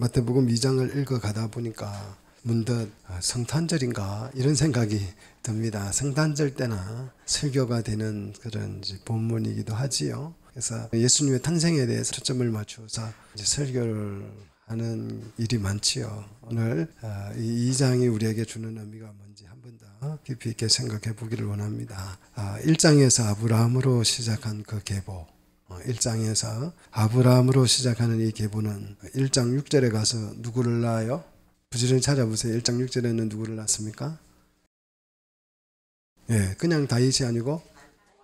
마태복음 2장을 읽어가다 보니까 문득 아, 성탄절인가 이런 생각이 듭니다. 성탄절 때나 설교가 되는 그런 본문이기도 하지요. 그래서 예수님의 탄생에 대해서 초점을 맞추어서 설교를 하는 일이 많지요. 오늘 아, 이 2장이 우리에게 주는 의미가 뭔지 한 번 더 깊이 있게 생각해 보기를 원합니다. 1장에서 아, 아브라함으로 시작한 그 계보 1장에서 어, 아브라함으로 시작하는 이 계보는 1장 6절에 가서 누구를 낳아요? 부지런히 찾아보세요. 1장 6절에는 누구를 낳습니까? 예, 그냥 다윗이 아니고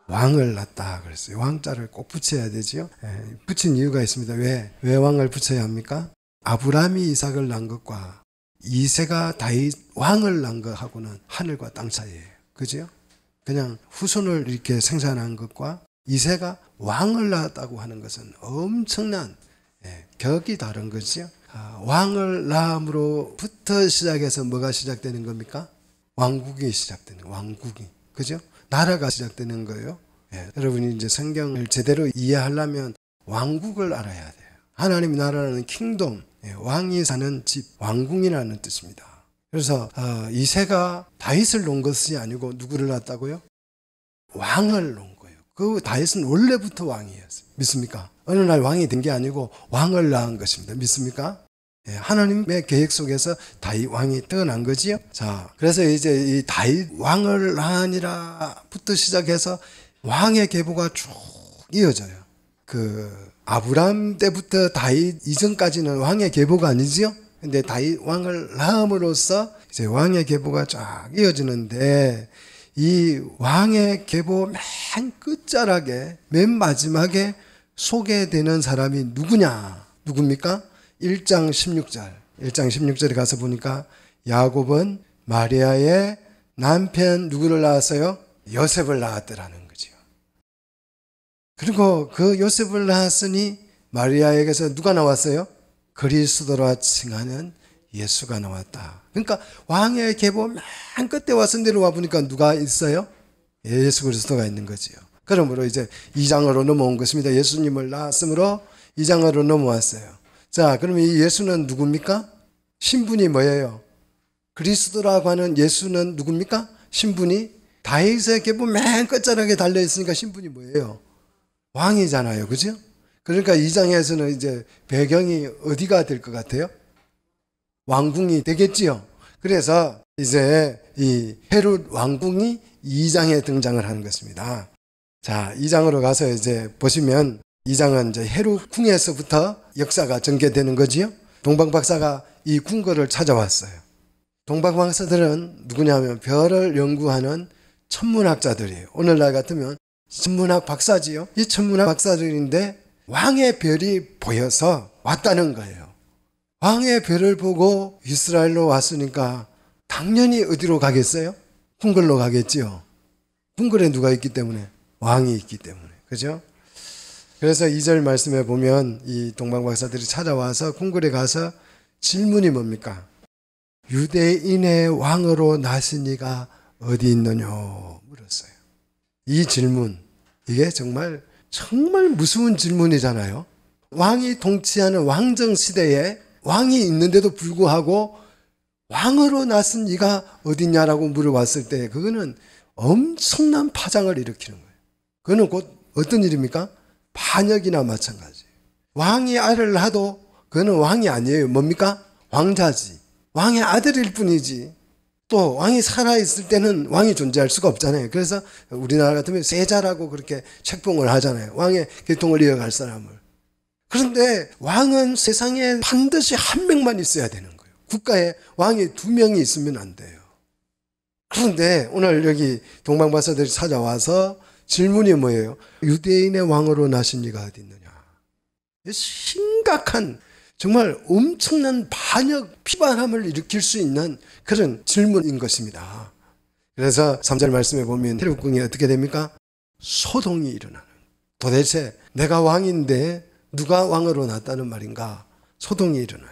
왕을 낳다 그랬어요. 왕자를 꼭 붙여야 되지요. 예, 붙인 이유가 있습니다. 왜? 왜 왕을 붙여야 합니까? 아브라함이 이삭을 낳은 것과 이세가 다윗 왕을 낳은 것하고는 하늘과 땅 차이예요. 그죠 그냥 후손을 이렇게 생산한 것과 이세가 왕을 낳았다고 하는 것은 엄청난 예, 격이 다른 것이요. 아, 왕을 낳음으로부터 시작해서 뭐가 시작되는 겁니까? 왕국이 시작되는 왕국이 그죠? 나라가 시작되는 거예요. 예, 여러분이 이제 성경을 제대로 이해하려면 왕국을 알아야 돼요. 하나님 나라는 킹돔, 예, 왕이 사는 집, 왕궁이라는 뜻입니다. 그래서 어, 아, 이세가 다윗을 놓은 것이 아니고 누구를 낳았다고요? 왕을 놓은 그 다윗은 원래부터 왕이었어요. 믿습니까? 어느 날 왕이 된 게 아니고 왕을 낳은 것입니다. 믿습니까? 예, 하나님의 계획 속에서 다윗 왕이 떠난 거지요. 자, 그래서 이제 이 다윗 왕을 낳으니라부터 시작해서 왕의 계보가 쭉 이어져요. 그 아브람 때부터 다윗 이전까지는 왕의 계보가 아니지요. 근데 다윗 왕을 낳음으로써 이제 왕의 계보가 쫙 이어지는데 이 왕의 계보 맨 끝자락에 맨 마지막에 소개되는 사람이 누구냐? 누굽니까? 1장 16절. 1장 16절에 가서 보니까 야곱은 마리아의 남편 누구를 낳았어요? 요셉을 낳았더라는 거지 그리고 그 요셉을 낳았으니 마리아에게서 누가 나왔어요? 그리스도라 칭하는 예수가 나왔다. 그러니까 왕의 계보 맨 끝에 와서 내려와 보니까 누가 있어요? 예수 그리스도가 있는 거지요. 그러므로 이제 2장으로 넘어온 것입니다. 예수님을 낳았으므로 2장으로 넘어왔어요. 자, 그러면 이 예수는 누굽니까? 신분이 뭐예요? 그리스도라고 하는 예수는 누굽니까? 신분이 다윗의 계보 맨 끝자락에 달려 있으니까 신분이 뭐예요? 왕이잖아요. 그죠? 그러니까 2장에서는 이제 배경이 어디가 될 것 같아요? 왕궁이 되겠지요. 그래서 이제 이 헤롯 왕궁이 2장에 등장을 하는 것입니다. 자, 2장으로 가서 이제 보시면 2장은 이제 헤롯 궁에서부터 역사가 전개되는 거지요. 동방 박사가 이 궁궐을 찾아왔어요. 동방 박사들은 누구냐면 별을 연구하는 천문학자들이에요. 오늘날 같으면 천문학 박사지요. 이 천문학 박사들인데 왕의 별이 보여서 왔다는 거예요. 왕의 배를 보고 이스라엘로 왔으니까 당연히 어디로 가겠어요? 궁궐로 가겠지요. 궁궐에 누가 있기 때문에 왕이 있기 때문에 그죠? 그래서 이 절 말씀에 보면 이 동방 박사들이 찾아와서 궁궐에 가서 질문이 뭡니까? 유대인의 왕으로 나시니가 어디 있느냐 물었어요. 이 질문 이게 정말 정말 무서운 질문이잖아요. 왕이 통치하는 왕정 시대에 왕이 있는데도 불구하고 왕으로 낳은 이가 어디냐라고 물어봤을 때 그거는 엄청난 파장을 일으키는 거예요. 그거는 곧 어떤 일입니까? 반역이나 마찬가지. 왕이 아를 낳아도 그거는 왕이 아니에요. 뭡니까? 왕자지. 왕의 아들일 뿐이지. 또 왕이 살아있을 때는 왕이 존재할 수가 없잖아요. 그래서 우리나라 같으면 세자라고 그렇게 책봉을 하잖아요. 왕의 계통을 이어갈 사람을. 그런데 왕은 세상에 반드시 한 명만 있어야 되는 거예요. 국가에 왕이 두 명이 있으면 안 돼요. 그런데 오늘 여기 동방박사들이 찾아와서 질문이 뭐예요? 유대인의 왕으로 나신 이가 어디 있느냐? 심각한 정말 엄청난 반역 피반함을 일으킬 수 있는 그런 질문인 것입니다. 그래서 3절 말씀에 보면 헤국궁이 어떻게 됩니까? 소동이 일어나는. 도대체 내가 왕인데 누가 왕으로 났다는 말인가? 소동이 일어나요.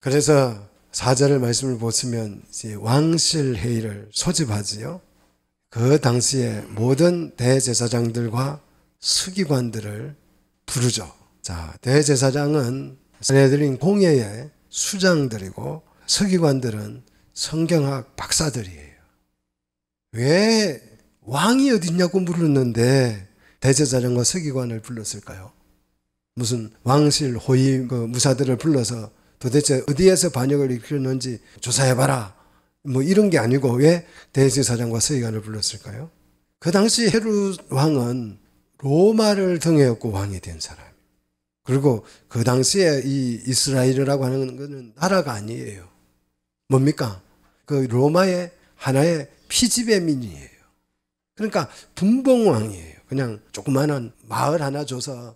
그래서 사절을 말씀을 보시면 이제 왕실 회의를 소집하지요. 그 당시에 모든 대제사장들과 수기관들을 부르죠. 자, 대제사장은 사내들인 공예의 수장들이고 서기관들은 성경학 박사들이에요. 왜 왕이 어딨냐고 물었는데 대제사장과 서기관을 불렀을까요? 무슨 왕실 호위 그 무사들을 불러서 도대체 어디에서 반역을 일으켰는지 조사해봐라. 뭐 이런 게 아니고 왜 대제사장과 서기관을 불렀을까요? 그 당시 헤루 왕은 로마를 등에였고 왕이 된 사람. 그리고 그 당시에 이 이스라엘이라고 하는 것은 나라가 아니에요. 뭡니까? 그 로마의 하나의 피지배민이에요. 그러니까 분봉왕이에요. 그냥 조그마한 마을 하나 줘서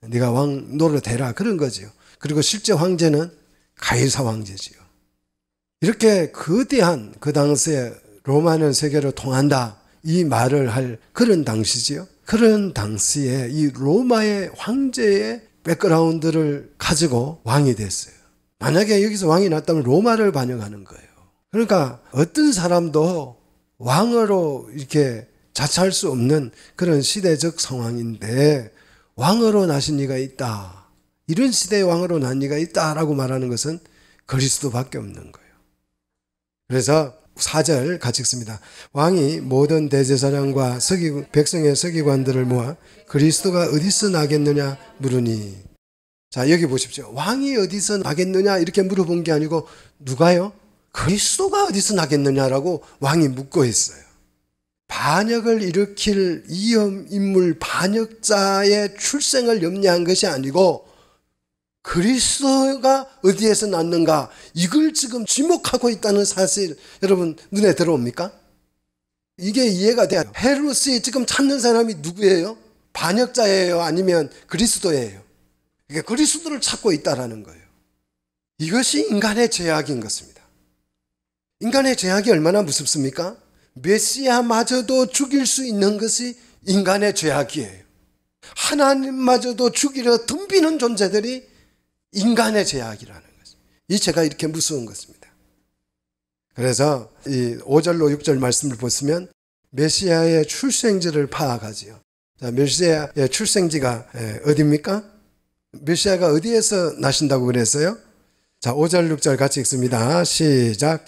네가 왕 노릇해라 그런 거지요. 그리고 실제 황제는 가이사 황제지요. 이렇게 거대한 그 당시에 로마는 세계를 통한다 이 말을 할 그런 당시지요. 그런 당시에 이 로마의 황제의 백그라운드를 가지고 왕이 됐어요. 만약에 여기서 왕이 났다면 로마를 반영하는 거예요. 그러니까 어떤 사람도 왕으로 이렇게 자처할 수 없는 그런 시대적 상황인데 왕으로 나신 이가 있다. 이런 시대의 왕으로 난 이가 있다라고 말하는 것은 그리스도밖에 없는 거예요. 그래서 4절 같이 읽습니다. 왕이 모든 대제사장과 서기, 백성의 서기관들을 모아 그리스도가 어디서 나겠느냐 물으니. 자, 여기 보십시오. 왕이 어디서 나겠느냐 이렇게 물어본 게 아니고 누가요? 그리스도가 어디서 나겠느냐라고 왕이 묻고 있어요. 반역을 일으킬 이음 인물 반역자의 출생을 염려한 것이 아니고 그리스도가 어디에서 났는가 이걸 지금 주목하고 있다는 사실 여러분 눈에 들어옵니까? 이게 이해가 돼요. 헤롯이 지금 찾는 사람이 누구예요? 반역자예요? 아니면 그리스도예요? 이게 그리스도를 찾고 있다라는 거예요. 이것이 인간의 죄악인 것입니다. 인간의 죄악이 얼마나 무섭습니까? 메시아마저도 죽일 수 있는 것이 인간의 죄악이에요. 하나님마저도 죽이려 덤비는 존재들이 인간의 죄악이라는 거죠. 이 죄가 이렇게 무서운 것입니다. 그래서 이 5절로 6절 말씀을 보시면 메시아의 출생지를 파악하지요. 자, 메시아의 출생지가 어디입니까? 메시아가 어디에서 나신다고 그랬어요? 자, 5절 6절 같이 읽습니다. 시작.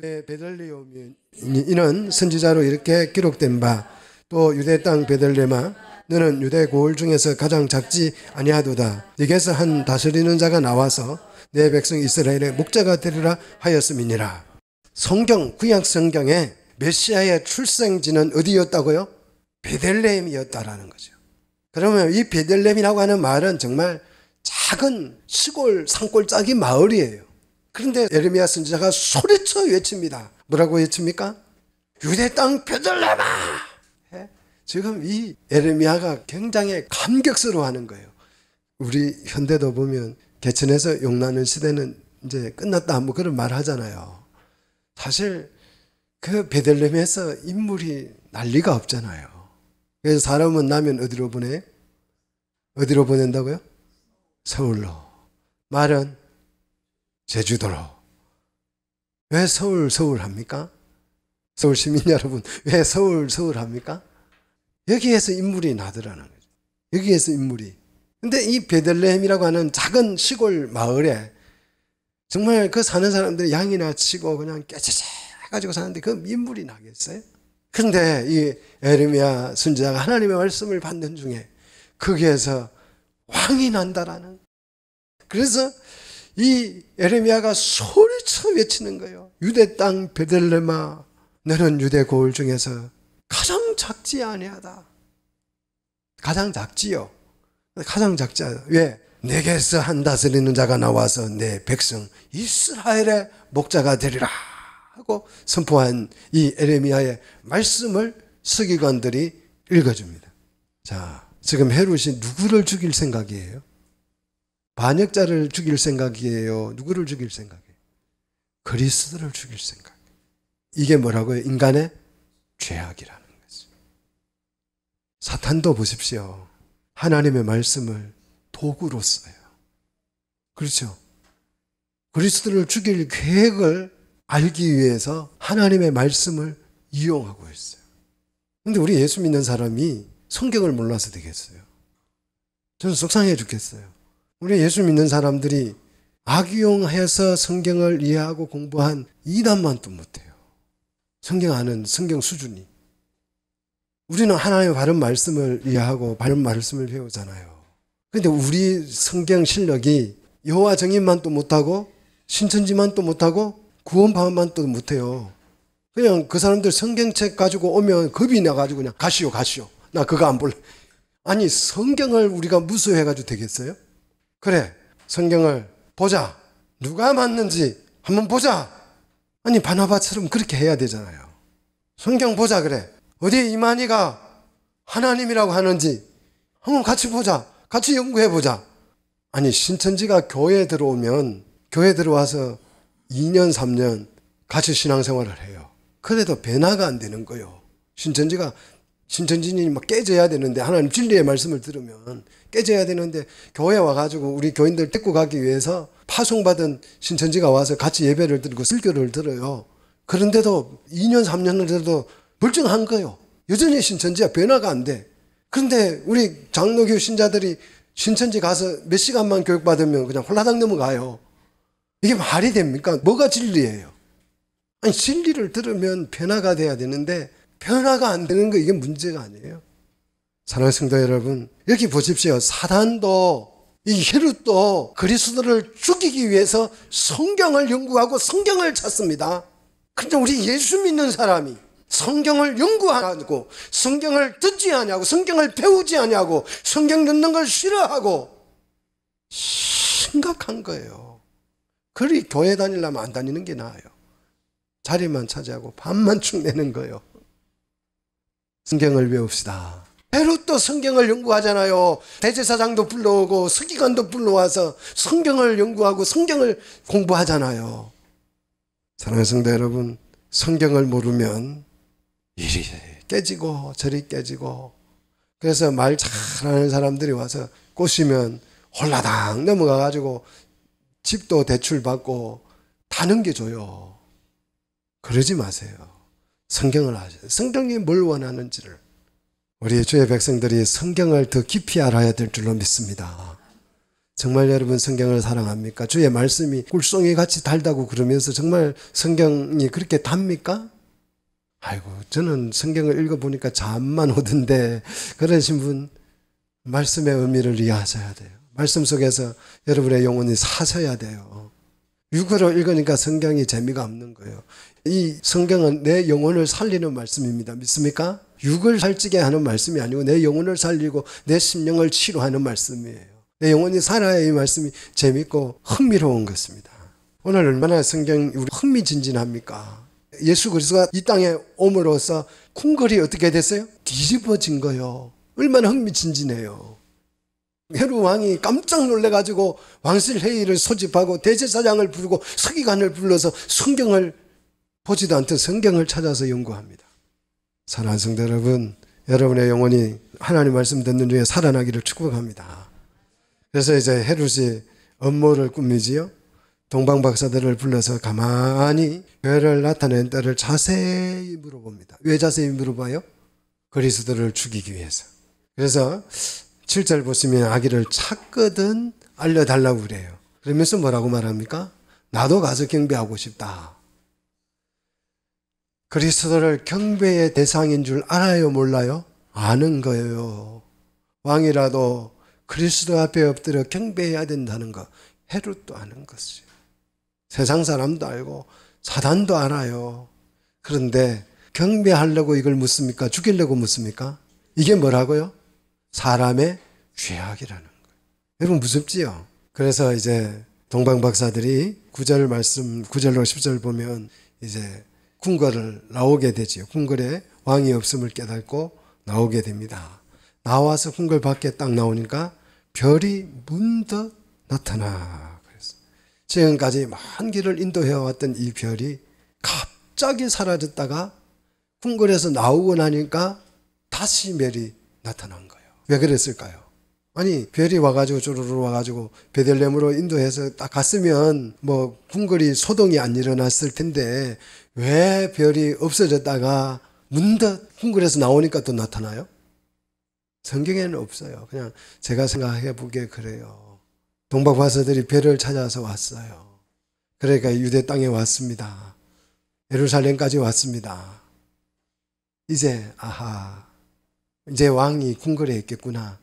베들레헴이 이는 선지자로 이렇게 기록된 바 또 유대 땅 베들레마 너는 유대 고을 중에서 가장 작지 아니하도다 네게서 한 다스리는 자가 나와서 내 백성 이스라엘의 목자가 되리라 하였음이니라 성경 구약 성경에 메시아의 출생지는 어디였다고요? 베들레헴이었다라는 거죠. 그러면 이 베들레헴이라고 하는 말은 정말 작은 시골 산골짜기 마을이에요. 그런데 에르미야 선지자가 소리쳐 외칩니다. 뭐라고 했습니까? 유대 땅 펴들려라! 지금 이 에레미야가 굉장히 감격스러워하는 거예요. 우리 현대도 보면 개천에서 용나는 시대는 이제 끝났다 뭐 그런 말 하잖아요. 사실 그 베들렘에서 인물이 난리가 없잖아요. 그래서 사람은 나면 어디로 보내? 어디로 보낸다고요? 서울로. 말은 제주도로. 왜 서울 서울 합니까? 서울 시민 여러분 왜 서울 서울 합니까? 여기에서 인물이 나더라는 거죠. 여기에서 인물이. 근데 이 베들레헴이라고 하는 작은 시골 마을에 정말 그 사는 사람들이 양이나 치고 그냥 깨치해 가지고 사는데 그 인물이 나겠어요? 그런데 이 에르미야 순자가 하나님의 말씀을 받는 중에 거기에서 왕이 난다라는 그래서 이 에레미야가 소리쳐 외치는 거예요. 유대 땅 베들레마 너는 유대 고을 중에서 가장 작지 아니하다. 가장 작지요. 가장 작지 않아. 왜? 내게서 한 다스리는 자가 나와서 내 백성 이스라엘의 목자가 되리라 하고 선포한 이 에레미야의 말씀을 서기관들이 읽어줍니다. 자, 지금 헤롯이 누구를 죽일 생각이에요? 반역자를 죽일 생각이에요. 누구를 죽일 생각이에요? 그리스도를 죽일 생각. 이게 뭐라고요? 인간의 죄악이라는 거죠. 사탄도 보십시오. 하나님의 말씀을 도구로 써요. 그렇죠? 그리스도를 죽일 계획을 알기 위해서 하나님의 말씀을 이용하고 있어요. 근데 우리 예수 믿는 사람이 성경을 몰라서 되겠어요. 저는 속상해 죽겠어요. 우리 예수 믿는 사람들이 악용해서 성경을 이해하고 공부한 이단만도 못해요. 성경 아는 성경 수준이. 우리는 하나님의 바른 말씀을 이해하고 바른 말씀을 배우잖아요. 근데 우리 성경 실력이 여호와 정인만 또 못하고 신천지만 또 못하고 구원파만 또 못해요. 그냥 그 사람들 성경책 가지고 오면 겁이 나가지고 그냥 가시오 가시오. 나 그거 안 볼래. 아니 성경을 우리가 무수해가지고 되겠어요? 그래, 성경을 보자. 누가 맞는지 한번 보자. 아니, 바나바처럼 그렇게 해야 되잖아요. 성경 보자, 그래. 어디 이만희가 하나님이라고 하는지 한번 같이 보자. 같이 연구해 보자. 아니, 신천지가 교회에 들어오면, 교회 들어와서 2년, 3년 같이 신앙생활을 해요. 그래도 변화가 안 되는 거요. 예 신천지가 신천지인이 막 깨져야 되는데 하나님 진리의 말씀을 들으면 깨져야 되는데 교회 와가지고 우리 교인들 데리고 가기 위해서 파송받은 신천지가 와서 같이 예배를 드리고 설교를 들어요. 그런데도 2년 3년을 들어도불증한 거요. 여전히 신천지야 변화가 안 돼. 그런데 우리 장로교 신자들이 신천지 가서 몇 시간만 교육받으면 그냥 홀라당 넘어가요. 이게 말이 됩니까? 뭐가 진리예요? 아니 진리를 들으면 변화가 돼야 되는데 변화가 안 되는 거 이게 문제가 아니에요. 사랑하는 성도 여러분, 여기 보십시오. 사단도 이 히롯도 그리스도를 죽이기 위해서 성경을 연구하고 성경을 찾습니다. 근데 우리 예수 믿는 사람이 성경을 연구하고 성경을 듣지 않냐고 성경을 배우지 않냐고 성경 듣는 걸 싫어하고 심각한 거예요. 그리 교회 다니려면 안 다니는 게 나아요. 자리만 차지하고 밥만 축내는 거예요. 성경을 배웁시다. 베롯도 성경을 연구하잖아요. 대제사장도 불러오고 서기관도 불러와서 성경을 연구하고 성경을 공부하잖아요. 사랑하는 성도 여러분, 성경을 모르면 이리 깨지고 저리 깨지고 그래서 말 잘하는 사람들이 와서 꼬시면 홀라당 넘어가 가지고 집도 대출 받고 다 넘겨줘요. 그러지 마세요. 성경을 아셔야 돼요. 성경이 뭘 원하는지를. 우리 주의 백성들이 성경을 더 깊이 알아야 될 줄로 믿습니다. 정말 여러분 성경을 사랑합니까? 주의 말씀이 꿀송이 같이 달다고 그러면서 정말 성경이 그렇게 답니까? 아이고, 저는 성경을 읽어보니까 잠만 오던데, 그러신 분, 말씀의 의미를 이해하셔야 돼요. 말씀 속에서 여러분의 영혼이 사셔야 돼요. 육으로 읽으니까 성경이 재미가 없는 거예요. 이 성경은 내 영혼을 살리는 말씀입니다. 믿습니까? 육을 살찌게 하는 말씀이 아니고 내 영혼을 살리고 내 심령을 치료하는 말씀이에요. 내 영혼이 살아야 이 말씀이 재밌고 흥미로운 것입니다. 오늘 얼마나 성경 우리 흥미진진합니까? 예수 그리스도가 이 땅에 옴으로써 쿵거리 어떻게 됐어요? 뒤집어진 거요. 얼마나 흥미진진해요. 헤루 왕이 깜짝 놀래가지고 왕실 회의를 소집하고 대제사장을 부르고 서기관을 불러서 성경을 보지도 않던 성경을 찾아서 연구합니다. 사랑하는 성도 여러분, 여러분의 영혼이 하나님 말씀 듣는 중에 살아나기를 축복합니다. 그래서 이제 헤롯이 업무를 꾸미지요. 동방 박사들을 불러서 가만히 교를 나타낸 때를 자세히 물어봅니다. 왜 자세히 물어봐요? 그리스도를 죽이기 위해서. 그래서 7절 보시면 아기를 찾거든 알려달라고 그래요. 그러면서 뭐라고 말합니까? 나도 가서 경배하고 싶다. 그리스도를 경배의 대상인 줄 알아요, 몰라요? 아는 거예요. 왕이라도 그리스도 앞에 엎드려 경배해야 된다는 거, 헤롯도 아는 것이요. 세상 사람도 알고 사단도 알아요. 그런데 경배하려고 이걸 묻습니까? 죽이려고 묻습니까? 이게 뭐라고요? 사람의 죄악이라는 거예요. 여러분 무섭지요? 그래서 이제 동방 박사들이 구절 말씀 구절로 1절 보면 이제 궁궐을 나오게 되지요. 궁궐에 왕이 없음을 깨닫고 나오게 됩니다. 나와서 궁궐 밖에 딱 나오니까 별이 문득 나타나. 그래서 지금까지 먼 길을 인도해왔던 이 별이 갑자기 사라졌다가 궁궐에서 나오고 나니까 다시 별이 나타난 거예요. 왜 그랬을까요? 아니 별이 와가지고 쪼르르 와가지고 베들렘으로 인도해서 딱 갔으면 뭐 궁궐이 소동이 안 일어났을 텐데 왜 별이 없어졌다가 문득 궁궐에서 나오니까 또 나타나요? 성경에는 없어요. 그냥 제가 생각해 보게 그래요. 동방 화사들이 별을 찾아서 왔어요. 그러니까 유대 땅에 왔습니다. 예루살렘까지 왔습니다. 이제 아하 이제 왕이 궁궐에 있겠구나.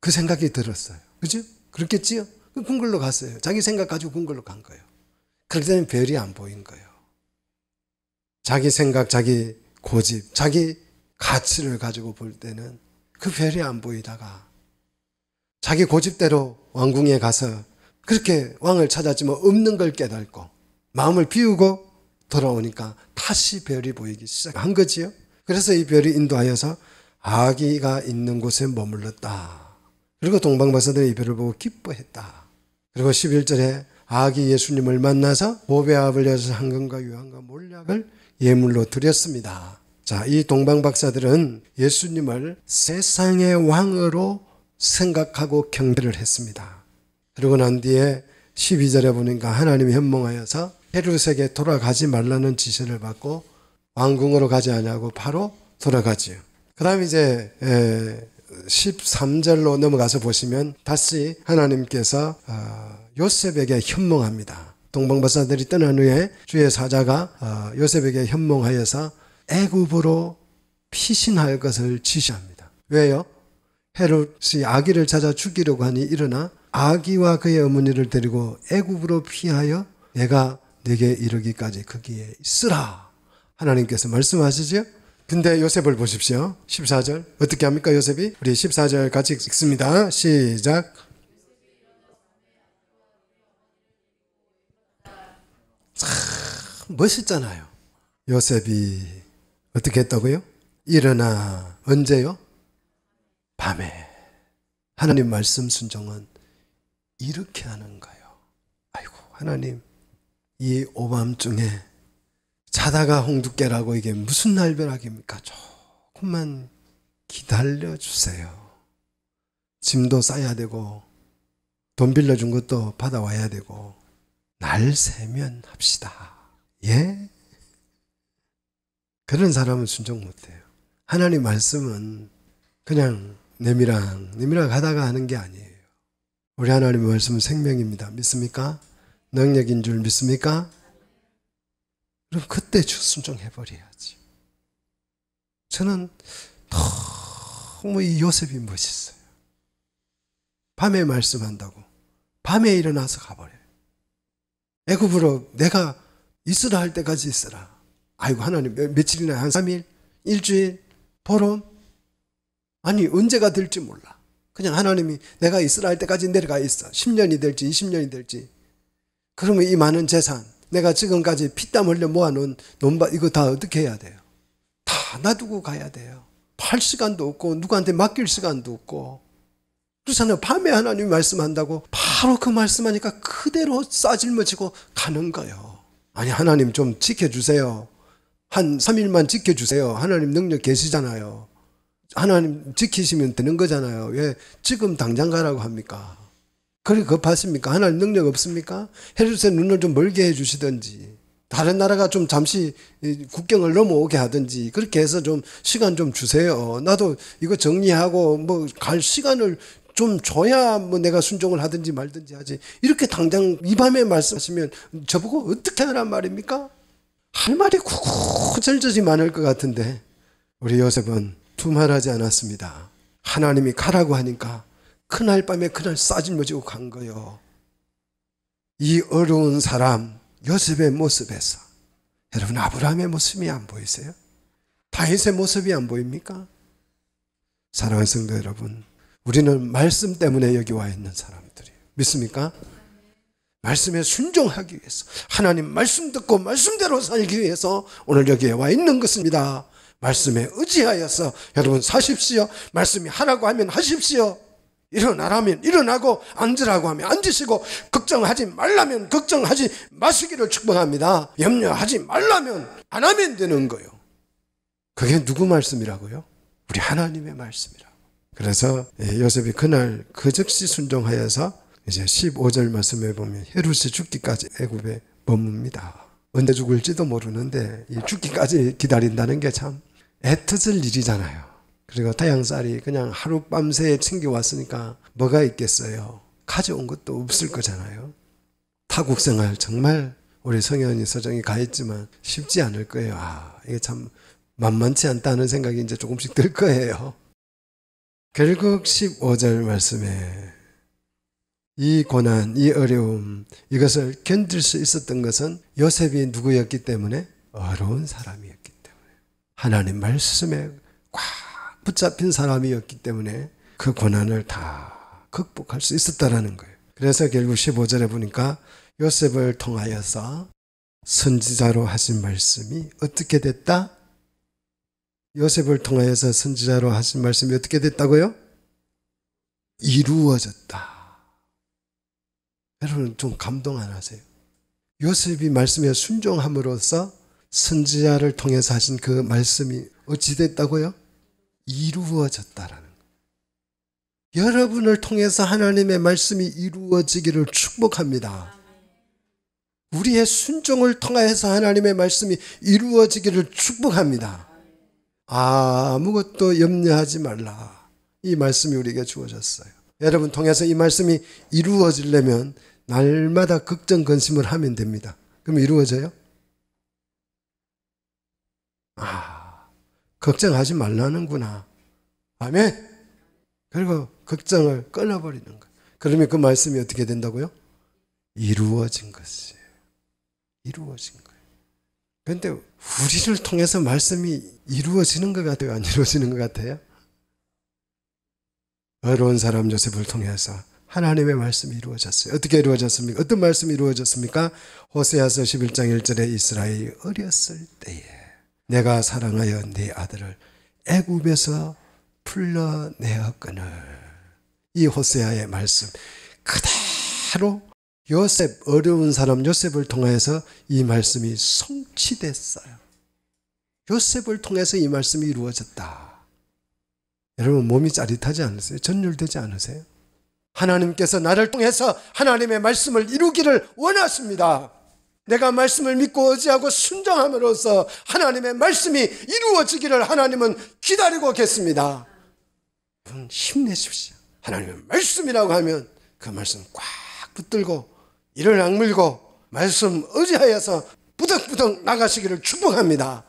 그 생각이 들었어요. 그죠? 그렇겠지요? 궁궐로 갔어요. 자기 생각 가지고 궁궐로간 거예요. 그렇게 되면 별이 안 보인 거예요. 자기 생각, 자기 고집, 자기 가치를 가지고 볼 때는 그 별이 안 보이다가 자기 고집대로 왕궁에 가서 그렇게 왕을 찾았지만 뭐 없는 걸 깨닫고 마음을 비우고 돌아오니까 다시 별이 보이기 시작한 거지요. 그래서 이 별이 인도하여서 아기가 있는 곳에 머물렀다. 그리고 동방박사들의 이별을 보고 기뻐했다. 그리고 11절에 아기 예수님을 만나서 보배합을 해서 한금과 유한과 몰약을 예물로 드렸습니다. 자, 이 동방박사들은 예수님을 세상의 왕으로 생각하고 경배를 했습니다. 그리고 난 뒤에 12절에 보니까 하나님이 현몽하여서 헤루색에 돌아가지 말라는 지시를 받고 왕궁으로 가지 않냐고 바로 돌아가지요. 그 다음 이제 13절로 넘어가서 보시면 다시 하나님께서 아, 요셉에게 현몽합니다. 동방박사들이 떠난 후에 주의 사자가 아, 요셉에게 현몽하여서 애굽으로 피신할 것을 지시합니다. 왜요? 헤롯이 아기를 찾아 죽이려고 하니 일어나 아기와 그의 어머니를 데리고 애굽으로 피하여 내가 내게 이르기까지 거기에 있으라 하나님께서 말씀하시죠. 근데 요셉을 보십시오. 14절. 어떻게 합니까, 요셉이? 우리 14절 같이 읽습니다. 시작. 참, 멋있잖아요. 요셉이 어떻게 했다고요? 일어나. 언제요? 밤에. 하나님 말씀 순종은 이렇게 하는 거예요. 아이고, 하나님, 이 오밤중에 자다가 홍두깨라고 이게 무슨 날벼락입니까? 조금만 기다려 주세요. 짐도 싸야 되고 돈 빌려준 것도 받아와야 되고 날 세면 합시다. 예? 그런 사람은 순종 못해요. 하나님 말씀은 그냥 내밀랑 내밀랑 하다가 하는 게 아니에요. 우리 하나님의 말씀은 생명입니다. 믿습니까? 능력인 줄 믿습니까? 그럼 그때 주 순종해버려야지. 저는 너무 이 요셉이 멋있어요. 밤에 말씀한다고. 밤에 일어나서 가버려요. 애굽으로 내가 있으라 할 때까지 있으라. 아이고 하나님 며칠이나 한 3일, 일주일, 보름. 아니 언제가 될지 몰라. 그냥 하나님이 내가 있으라 할 때까지 내려가 있어. 10년이 될지 20년이 될지. 그러면 이 많은 재산 내가 지금까지 피땀 흘려 모아놓은 논밭 이거 다 어떻게 해야 돼요? 다 놔두고 가야 돼요. 팔 시간도 없고 누구한테 맡길 시간도 없고 그렇잖아요. 밤에 하나님 말씀한다고 바로 그 말씀하니까 그대로 싸질머지고 가는 거예요. 아니 하나님 좀 지켜주세요. 한 3일만 지켜주세요. 하나님 능력 계시잖아요. 하나님 지키시면 되는 거잖아요. 왜 지금 당장 가라고 합니까? 그렇 급하십니까? 하나님 능력 없습니까? 헤롯의 눈을 좀 멀게 해주시든지 다른 나라가 좀 잠시 국경을 넘어오게 하든지 그렇게 해서 좀 시간 좀 주세요. 나도 이거 정리하고 뭐 갈 시간을 좀 줘야 뭐 내가 순종을 하든지 말든지 하지. 이렇게 당장 이 밤에 말씀하시면 저보고 어떻게 하란 말입니까? 할 말이 구구절절히 많을 것 같은데 우리 요셉은 두말하지 않았습니다. 하나님이 가라고 하니까 큰날 밤에 그날 싸짐을 지고 간 거예요. 이 어려운 사람 요셉의 모습에서 여러분 아브라함의 모습이 안 보이세요? 다윗의 모습이 안 보입니까? 사랑하는 성도 여러분, 우리는 말씀 때문에 여기 와 있는 사람들이에요. 믿습니까? 말씀에 순종하기 위해서 하나님 말씀 듣고 말씀대로 살기 위해서 오늘 여기에 와 있는 것입니다. 말씀에 의지하여서 여러분 사십시오. 말씀이 하라고 하면 하십시오. 일어나라면 일어나고 앉으라고 하면 앉으시고 걱정하지 말라면 걱정하지 마시기를 축복합니다. 염려하지 말라면 안 하면 되는 거예요. 그게 누구 말씀이라고요? 우리 하나님의 말씀이라고. 그래서 예, 요셉이 그날 그 즉시 순종하여서 이제 15절 말씀해 보면 헤롯이 죽기까지 애굽에 머뭅니다. 언제 죽을지도 모르는데 죽기까지 기다린다는 게 참 애틋을 일이잖아요. 그리고 다양살이 그냥 하룻밤새 챙겨왔으니까 뭐가 있겠어요. 가져온 것도 없을 거잖아요. 타국 생활 정말 우리 성현이 서정이 가했지만 쉽지 않을 거예요. 아, 이게 참 만만치 않다는 생각이 이제 조금씩 들 거예요. 결국 15절 말씀에 이 고난, 이 어려움, 이것을 견딜 수 있었던 것은 요셉이 누구였기 때문에 어려운 사람이었기 때문에 하나님 말씀에 꽉 붙잡힌 사람이었기 때문에 그 고난을 다 극복할 수 있었다라는 거예요. 그래서 결국 15절에 보니까 요셉을 통하여서 선지자로 하신 말씀이 어떻게 됐다? 요셉을 통하여서 선지자로 하신 말씀이 어떻게 됐다고요? 이루어졌다. 여러분 좀 감동 안 하세요? 요셉이 말씀에 순종함으로써 선지자를 통해서 하신 그 말씀이 어찌 됐다고요? 이루어졌다라는 여러분을 통해서 하나님의 말씀이 이루어지기를 축복합니다. 우리의 순종을 통하서 하나님의 말씀이 이루어지기를 축복합니다. 아무것도 염려하지 말라. 이 말씀이 우리에게 주어졌어요. 여러분 통해서 이 말씀이 이루어지려면 날마다 걱정 근심을 하면 됩니다. 그럼 이루어져요? 아. 걱정하지 말라는구나. 아멘. 그리고 걱정을 끊어버리는 것. 그러면 그 말씀이 어떻게 된다고요? 이루어진 것이에요. 이루어진 거예요. 그런데 우리를 통해서 말씀이 이루어지는 것 같아요? 안 이루어지는 것 같아요? 어려운 사람 요셉을 통해서 하나님의 말씀이 이루어졌어요. 어떻게 이루어졌습니까? 어떤 말씀이 이루어졌습니까? 호세아서 11장 1절에 이스라엘이 어렸을 때에 내가 사랑하여 네 아들을 애굽에서 풀러내었거늘. 이 호세아의 말씀 그대로 요셉 어려운 사람 요셉을 통해서 이 말씀이 성취됐어요. 요셉을 통해서 이 말씀이 이루어졌다. 여러분 몸이 짜릿하지 않으세요? 전율되지 않으세요? 하나님께서 나를 통해서 하나님의 말씀을 이루기를 원하십니다. 내가 말씀을 믿고 의지하고 순정함으로써 하나님의 말씀이 이루어지기를 하나님은 기다리고 계십니다. 여러분 힘내십시오. 하나님의 말씀이라고 하면 그 말씀 꽉 붙들고 이를 악물고 말씀 의지하여서 부덕부덕 나가시기를 축복합니다.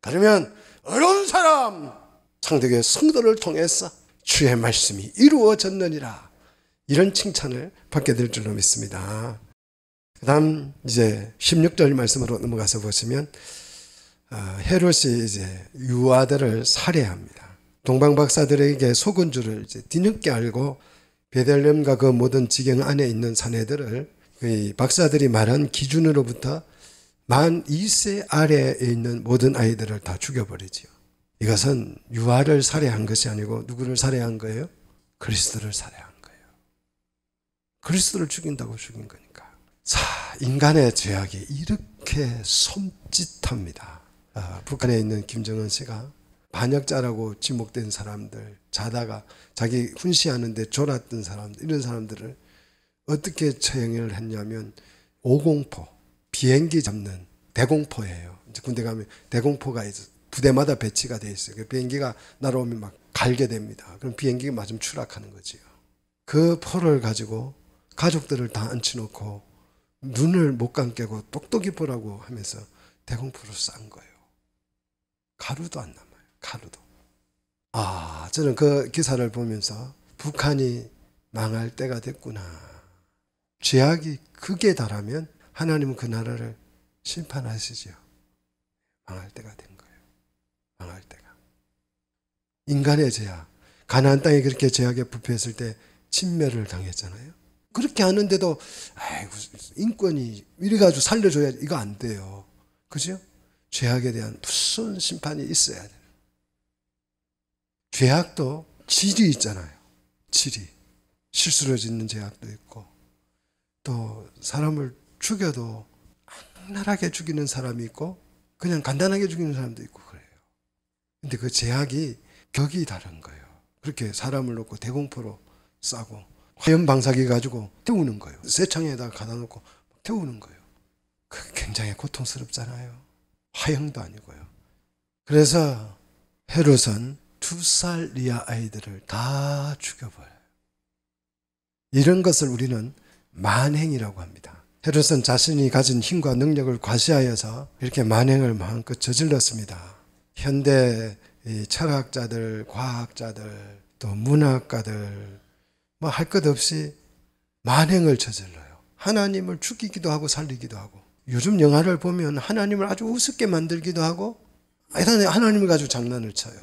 그러면 어려운 사람 상대교회 성도를 통해서 주의 말씀이 이루어졌느니라 이런 칭찬을 받게 될 줄로 믿습니다. 그 다음 이제 16절 말씀으로 넘어가서 보시면 아, 헤롯이 이제 유아들을 살해합니다. 동방박사들에게 속은 줄을 이제 뒤늦게 알고 베델렘과 그 모든 지경 안에 있는 사내들을 그 박사들이 말한 기준으로부터 만 2세 아래에 있는 모든 아이들을 다 죽여버리지요. 이것은 유아를 살해한 것이 아니고 누구를 살해한 거예요? 그리스도를 살해한 거예요. 그리스도를 죽인다고 죽인 거니까. 자, 인간의 죄악이 이렇게 솜짓합니다 아, 북한에 있는 김정은 씨가 반역자라고 지목된 사람들, 자다가 자기 훈시하는데 졸았던 사람들, 이런 사람들을 어떻게 처형을 했냐면 오공포, 비행기 잡는 대공포예요. 이제 군대 가면 대공포가 있어 부대마다 배치가 돼 있어요. 그 비행기가 날아오면 막 갈게 됩니다. 그럼 비행기가 맞으면 추락하는 거지요. 그 포를 가지고 가족들을 다 앉혀놓고 눈을 못 감게고 똑똑히 보라고 하면서 대공포로 싼 거예요. 가루도 안 남아요. 가루도. 아, 저는 그 기사를 보면서 북한이 망할 때가 됐구나. 죄악이 극에 달하면 하나님은 그 나라를 심판하시지요. 망할 때가 된 거예요. 망할 때가. 인간의 죄악. 가나 땅에 그렇게 죄악에 부패했을 때 침멸을 당했잖아요. 그렇게 하는데도 아이고 인권이 이래가지고 살려줘야 이거 안 돼요. 그죠? 죄악에 대한 무슨 심판이 있어야 돼 죄악도 질이 있잖아요. 질이. 실수로 짓는 죄악도 있고 또 사람을 죽여도 악랄하게 죽이는 사람이 있고 그냥 간단하게 죽이는 사람도 있고 그래요. 근데 그 제약이 격이 다른 거예요. 그렇게 사람을 놓고 대공포로 싸고 화염 방사기 가지고 태우는 거예요. 새창에다 가다 놓고 태우는 거예요. 그 굉장히 고통스럽잖아요. 화형도 아니고요. 그래서 헤롯은 두살 이하 아이들을 다 죽여버려요. 이런 것을 우리는 만행이라고 합니다. 헤롯은 자신이 가진 힘과 능력을 과시하여서 이렇게 만행을 마음껏 저질렀습니다. 현대 철학자들, 과학자들, 또 문학가들, 뭐할것 없이 만행을 저질러요. 하나님을 죽이기도 하고 살리기도 하고. 요즘 영화를 보면 하나님을 아주 우습게 만들기도 하고, 하나님을 가지고 장난을 쳐요.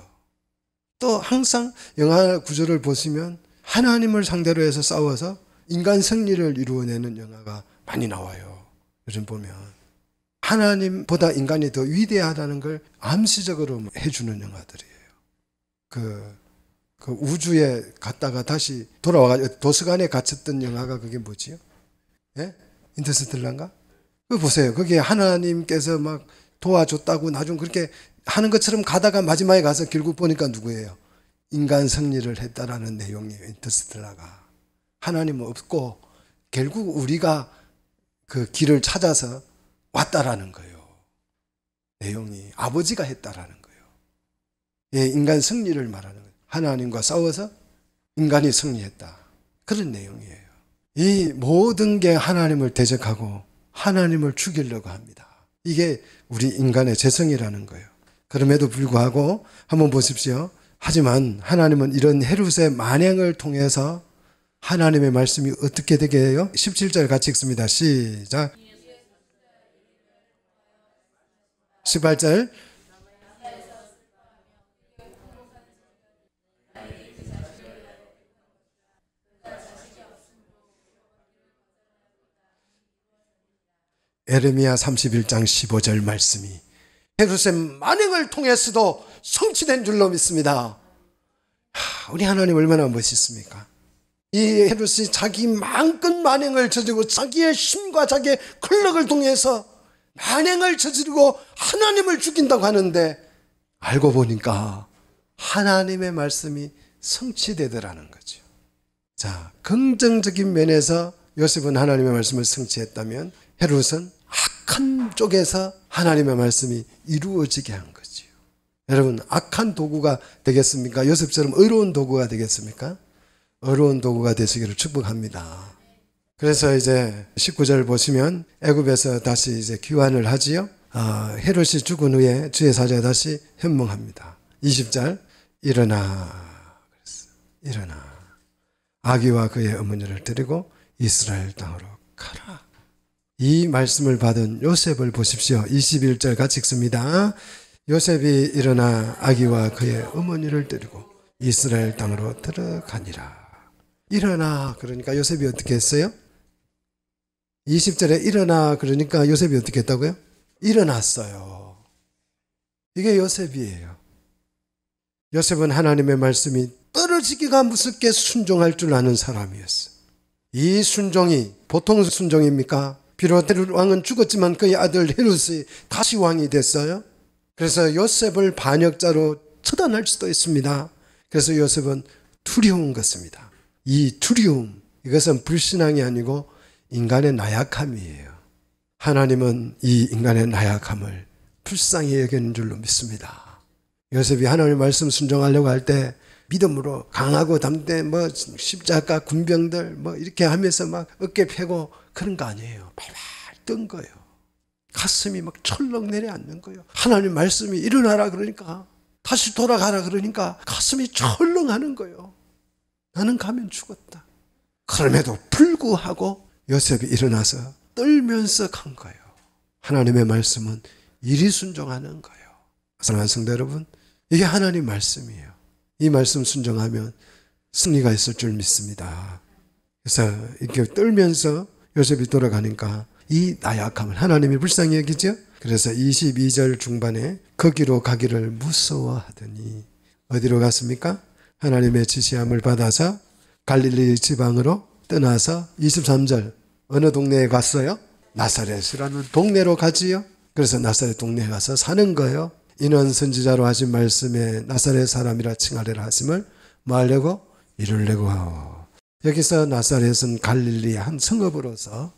또 항상 영화 구조를 보시면 하나님을 상대로 해서 싸워서 인간 승리를 이루어내는 영화가 많이 나와요. 요즘 보면. 하나님보다 인간이 더 위대하다는 걸 암시적으로 해주는 영화들이에요. 그그 우주에 갔다가 다시 돌아와 가 도서관에 갇혔던 영화가 그게 뭐지요? 예? 인터스텔라인가? 그 보세요. 그게 하나님께서 막 도와줬다고 나중 그렇게 하는 것처럼 가다가 마지막에 가서 결국 보니까 누구예요? 인간 승리를 했다라는 내용이에요. 인터스텔라가 하나님 없고 결국 우리가 그 길을 찾아서 왔다라는 거예요. 내용이 아버지가 했다라는 거예요. 예, 인간 승리를 말하는 거예요. 하나님과 싸워서 인간이 승리했다. 그런 내용이에요. 이 모든 게 하나님을 대적하고 하나님을 죽이려고 합니다. 이게 우리 인간의 재성이라는 거예요. 그럼에도 불구하고 한번 보십시오. 하지만 하나님은 이런 헤루세 만행을 통해서 하나님의 말씀이 어떻게 되게 해요? 17절 같이 읽습니다. 시작. 18절 에르미야 31장 15절 말씀이 헤루셈 만행을 통해서도 성취된 줄로 믿습니다. 하, 우리 하나님 얼마나 멋있습니까? 이 헤롯이 자기 마음 만행을 저지르고 자기의 힘과 자기의 권력을 통해서 만행을 저지르고 하나님을 죽인다고 하는데 알고 보니까 하나님의 말씀이 성취되더라는 거죠. 자, 긍정적인 면에서 요셉은 하나님의 말씀을 성취했다면 헤롯은 악한 쪽에서 하나님의 말씀이 이루어지게 한 거지요. 여러분 악한 도구가 되겠습니까? 요셉처럼 의로운 도구가 되겠습니까? 의로운 도구가 되시기를 축복합니다. 그래서 이제 19절 보시면 애굽에서 다시 이제 귀환을 하지요. 아, 헤롯이 죽은 후에 주의 사자 다시 현몽합니다. 20절 일어나 그랬어. 일어나 아기와 그의 어머니를 데리고 이스라엘 땅으로 가라. 이 말씀을 받은 요셉을 보십시오. 21절 같이 읽습니다. 요셉이 일어나 아기와 그의 어머니를 데리고 이스라엘 땅으로 들어가니라. 일어나 그러니까 요셉이 어떻게 했어요? 20절에 일어나 그러니까 요셉이 어떻게 했다고요? 일어났어요. 이게 요셉이에요. 요셉은 하나님의 말씀이 떨어지기가 무섭게 순종할 줄 아는 사람이었어요. 이 순종이 보통 순종입니까? 비록 헤롯 왕은 죽었지만 그의 아들 헤롯이 다시 왕이 됐어요. 그래서 요셉을 반역자로 처단할 수도 있습니다. 그래서 요셉은 두려운 것입니다. 이 두려움 이것은 불신앙이 아니고 인간의 나약함이에요. 하나님은 이 인간의 나약함을 불쌍히 여기는 줄로 믿습니다. 요셉이 하나님의 말씀 순종하려고 할 때 믿음으로 강하고 담대 뭐 십자가 군병들 뭐 이렇게 하면서 막 어깨 펴고 그런 거 아니에요. 발발 뜬 거예요. 가슴이 막 철렁 내려앉는 거예요. 하나님 말씀이 일어나라 그러니까 다시 돌아가라 그러니까 가슴이 철렁하는 거예요. 나는 가면 죽었다. 그럼에도 불구하고 요셉이 일어나서 떨면서 간 거예요. 하나님의 말씀은 이리 순종하는 거예요. 사랑하는 성도 여러분, 이게 하나님 말씀이에요. 이 말씀 순종하면 승리가 있을 줄 믿습니다. 그래서 이렇게 떨면서 요셉이 돌아가니까 이 나약함을 하나님이 불쌍히 여기죠. 그래서 22절 중반에 거기로 가기를 무서워하더니 어디로 갔습니까? 하나님의 지시함을 받아서 갈릴리 지방으로 떠나서 23절 어느 동네에 갔어요? 나사렛이라는 동네로 가지요. 그래서 나사렛 동네에 가서 사는 거예요. 인원 선지자로 하신 말씀에 나사렛 사람이라 칭하리라 하심을 말하고 이를 내고 하오. 여기서 나사렛은 갈릴리 한 성읍으로서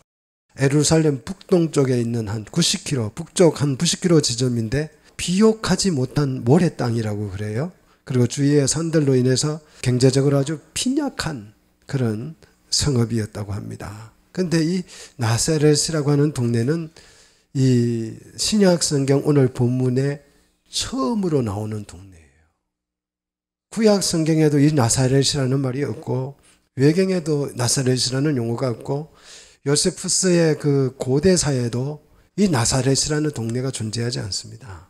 에루살렘 북동쪽에 있는 한 90km, 북쪽 한 90km 지점인데 비옥하지 못한 모래 땅이라고 그래요. 그리고 주위의 산들로 인해서 경제적으로 아주 빈약한 그런 성읍이었다고 합니다. 근데 이 나사렛이라고 하는 동네는 이 신약 성경 오늘 본문에 처음으로 나오는 동네예요. 구약 성경에도 이 나사렛이라는 말이 없고 외경에도 나사렛이라는 용어가 없고 요세푸스의 그 고대 사회도 이 나사렛이라는 동네가 존재하지 않습니다.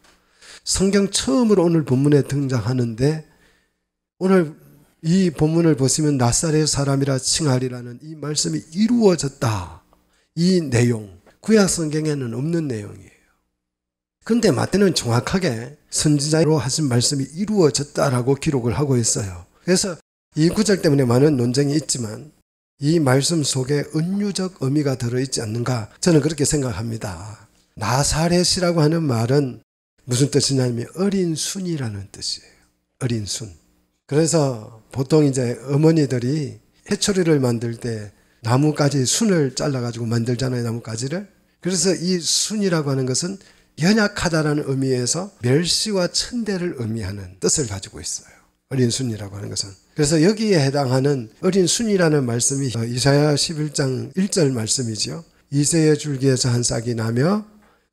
성경 처음으로 오늘 본문에 등장하는데 오늘 이 본문을 보시면 나사렛 사람이라 칭하리라는 이 말씀이 이루어졌다. 이 내용 구약 성경에는 없는 내용이에요. 근데 마태는 정확하게 선지자로 하신 말씀이 이루어졌다라고 기록을 하고 있어요. 그래서 이 구절 때문에 많은 논쟁이 있지만 이 말씀 속에 은유적 의미가 들어있지 않는가 저는 그렇게 생각합니다. 나사렛이라고 하는 말은 무슨 뜻이냐면 어린 순이라는 뜻이에요. 어린 순. 그래서 보통 이제 어머니들이 해초리를 만들 때 나뭇가지 순을 잘라가지고 만들잖아요. 나뭇가지를. 그래서 이 순이라고 하는 것은 연약하다라는 의미에서 멸시와 천대를 의미하는 뜻을 가지고 있어요. 어린 순이라고 하는 것은. 그래서 여기에 해당하는 어린 순이라는 말씀이 어, 이사야 11장 1절 말씀이지요. 이새의 줄기에서 한 싹이 나며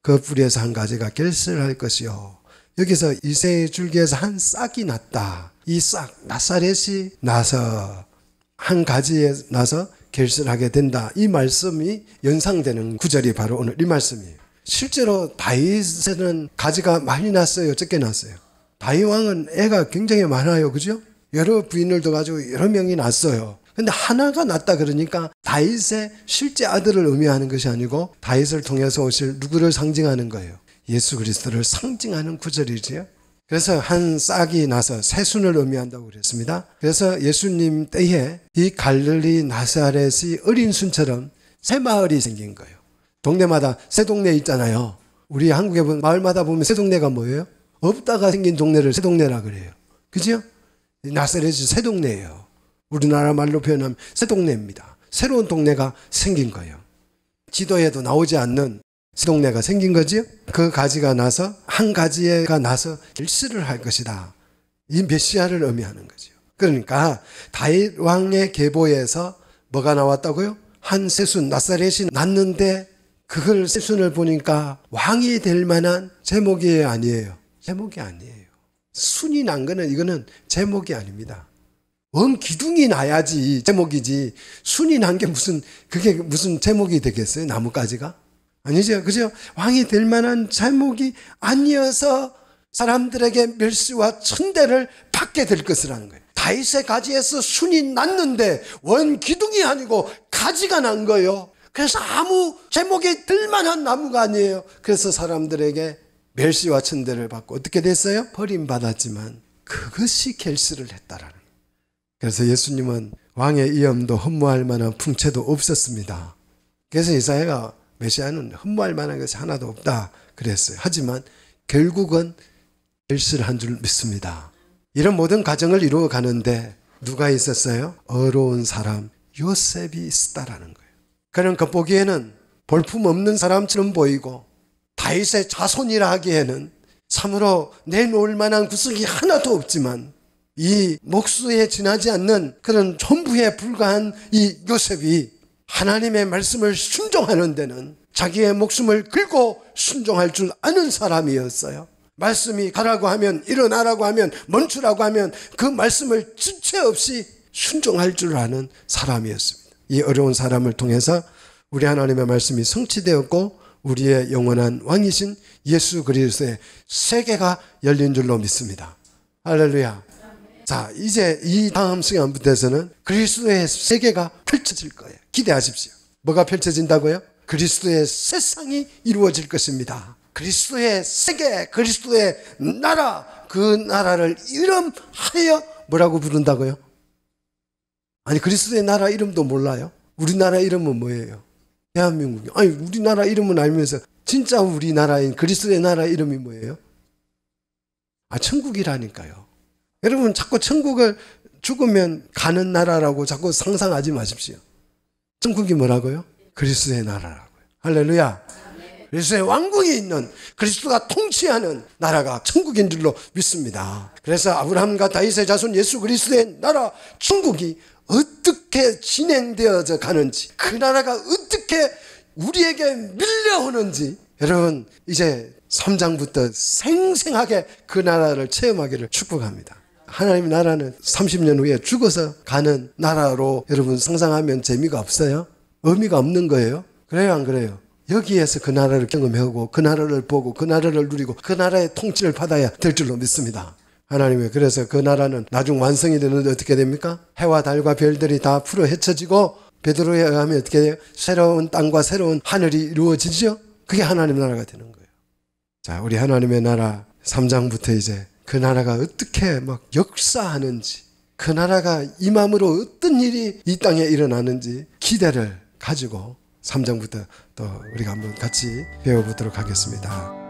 그 뿌리에서 한 가지가 결실할 것이요. 여기서 이새의 줄기에서 한 싹이 났다. 이 싹, 나사렛이 나서 한 가지에 나서 결실하게 된다. 이 말씀이 연상되는 구절이 바로 오늘 이 말씀이에요. 실제로 다윗에는 가지가 많이 났어요. 적게 났어요. 다윗 왕은 애가 굉장히 많아요. 그죠? 여러 부인을 둬가지고 여러 명이 났어요. 근데 하나가 났다 그러니까 다윗의 실제 아들을 의미하는 것이 아니고 다윗을 통해서 오실 누구를 상징하는 거예요. 예수 그리스도를 상징하는 구절이지요. 그래서 한 싹이 나서 세순을 의미한다고 그랬습니다. 그래서 예수님 때에 이 갈릴리 나사렛이 어린 순처럼 새 마을이 생긴 거예요. 동네마다 새 동네 있잖아요. 우리 한국에 보면 마을마다 보면 새 동네가 뭐예요? 없다가 생긴 동네를 새 동네라 그래요. 그죠? 나사렛이 새 동네예요. 우리나라 말로 표현하면 새 동네입니다. 새로운 동네가 생긴 거예요. 지도에도 나오지 않는 새 동네가 생긴 거지요. 그 가지가 나서 한 가지가 나서 일시를 할 것이다. 이 메시아를 의미하는 거죠. 그러니까 다윗 왕의 계보에서 뭐가 나왔다고요? 한 세순 나사렛이 났는데 그걸 세순을 보니까 왕이 될 만한 제목이 아니에요. 제목이 아니에요. 순이 난 거는 이거는 제목이 아닙니다. 원 기둥이 나야지 제목이지 순이 난 게 무슨 그게 무슨 제목이 되겠어요? 나뭇가지가? 아니죠. 그죠? 왕이 될 만한 제목이 아니어서 사람들에게 멸시와 천대를 받게 될 것이라는 거예요. 다윗의 가지에서 순이 났는데 원 기둥이 아니고 가지가 난 거예요. 그래서 아무 제목에 들만한 나무가 아니에요. 그래서 사람들에게 멸시와 천대를 받고 어떻게 됐어요? 버림받았지만 그것이 결실을 했다라는 거예요. 그래서 예수님은 왕의 위엄도 흠모할 만한 풍채도 없었습니다. 그래서 이사야가 메시아는 흠모할 만한 것이 하나도 없다 그랬어요. 하지만 결국은 결실한 줄 믿습니다. 이런 모든 과정을 이루어 가는데 누가 있었어요? 어려운 사람 요셉이 있었다라는 거예요. 그는 겉보기에는 그 볼품 없는 사람처럼 보이고 다윗의 자손이라 하기에는 참으로 내놓을 만한 구석이 하나도 없지만 이 목수에 지나지 않는 그런 전부에 불과한 이 요셉이 하나님의 말씀을 순종하는 데는 자기의 목숨을 걸고 순종할 줄 아는 사람이었어요. 말씀이 가라고 하면 일어나라고 하면 멈추라고 하면 그 말씀을 지체 없이 순종할 줄 아는 사람이었습니다. 이 어려운 사람을 통해서 우리 하나님의 말씀이 성취되었고 우리의 영원한 왕이신 예수 그리스도의 세계가 열린 줄로 믿습니다. 할렐루야. 자, 이제 이 다음 시간부터서는 그리스도의 세계가 펼쳐질 거예요. 기대하십시오. 뭐가 펼쳐진다고요? 그리스도의 세상이 이루어질 것입니다. 그리스도의 세계, 그리스도의 나라, 그 나라를 이름하여 뭐라고 부른다고요? 아니, 그리스도의 나라 이름도 몰라요? 우리나라 이름은 뭐예요? 대한민국. 이 아니 우리나라 이름은 알면서 진짜 우리나라인 그리스의 나라 이름이 뭐예요? 아 천국이라니까요. 여러분 자꾸 천국을 죽으면 가는 나라라고 자꾸 상상하지 마십시오. 천국이 뭐라고요? 그리스의 나라라고요. 할렐루야. 그리스의 왕국이 있는 그리스도가 통치하는 나라가 천국인 줄로 믿습니다. 그래서 아브라함과 다윗의 자손 예수 그리스도의 나라 천국이 어떻게 진행되어져 가는지 그 나라가 어떻게 우리에게 밀려오는지 여러분 이제 3장부터 생생하게 그 나라를 체험하기를 축복합니다. 하나님 나라는 30년 후에 죽어서 가는 나라로 여러분 상상하면 재미가 없어요? 의미가 없는 거예요? 그래요, 안 그래요? 여기에서 그 나라를 경험하고 그 나라를 보고 그 나라를 누리고 그 나라의 통치를 받아야 될 줄로 믿습니다. 하나님이 그래서 그 나라는 나중 완성이 되는데 어떻게 됩니까? 해와 달과 별들이 다 풀어 헤쳐지고 베드로에 의하면 어떻게 돼요? 새로운 땅과 새로운 하늘이 이루어지죠? 그게 하나님 나라가 되는 거예요. 자, 우리 하나님의 나라 3장부터 이제 그 나라가 어떻게 막 역사하는지, 그 나라가 임함으로 어떤 일이 이 땅에 일어나는지 기대를 가지고 3장부터 또 우리가 한번 같이 배워보도록 하겠습니다.